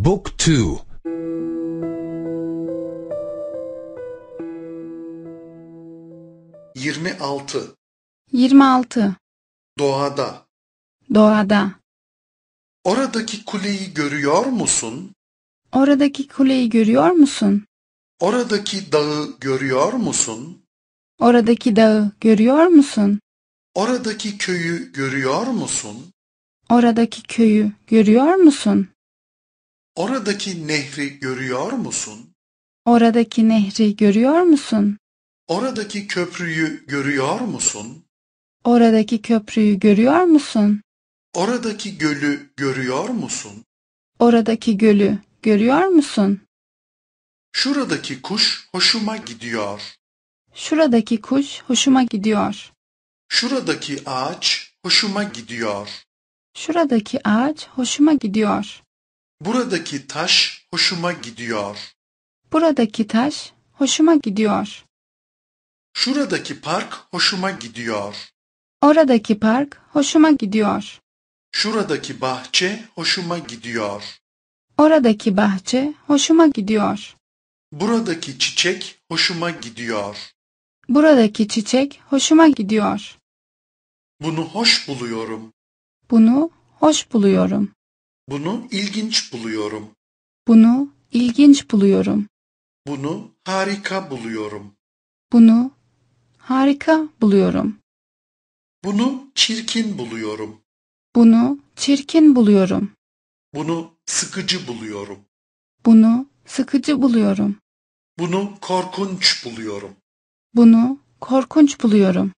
Book 2 26 26 Doğada Doğada Oradaki kuleyi görüyor musun? Oradaki kuleyi görüyor musun? Oradaki dağı görüyor musun? Oradaki dağı görüyor musun? Oradaki köyü görüyor musun? Oradaki köyü görüyor musun? Oradaki nehri görüyor musun? Oradaki nehri görüyor musun? Oradaki köprüyü görüyor musun? Oradaki köprüyü görüyor musun? Oradaki gölü görüyor musun? Oradaki gölü görüyor musun? Şuradaki kuş hoşuma gidiyor. Şuradaki kuş hoşuma gidiyor. Şuradaki ağaç hoşuma gidiyor. Şuradaki ağaç hoşuma gidiyor. Buradaki taş hoşuma gidiyor. Buradaki taş hoşuma gidiyor. Şuradaki park hoşuma gidiyor. Oradaki park hoşuma gidiyor. Şuradaki bahçe hoşuma gidiyor. Oradaki bahçe hoşuma gidiyor. Buradaki çiçek hoşuma gidiyor. Buradaki çiçek hoşuma gidiyor. Bunu hoş buluyorum. Bunu hoş buluyorum. Bunu ilginç buluyorum. Bunu ilginç buluyorum. Bunu harika buluyorum. Bunu harika buluyorum. Bunu çirkin buluyorum. Bunu çirkin buluyorum. Bunu sıkıcı buluyorum. Bunu sıkıcı buluyorum. Bunu korkunç buluyorum. Bunu korkunç buluyorum.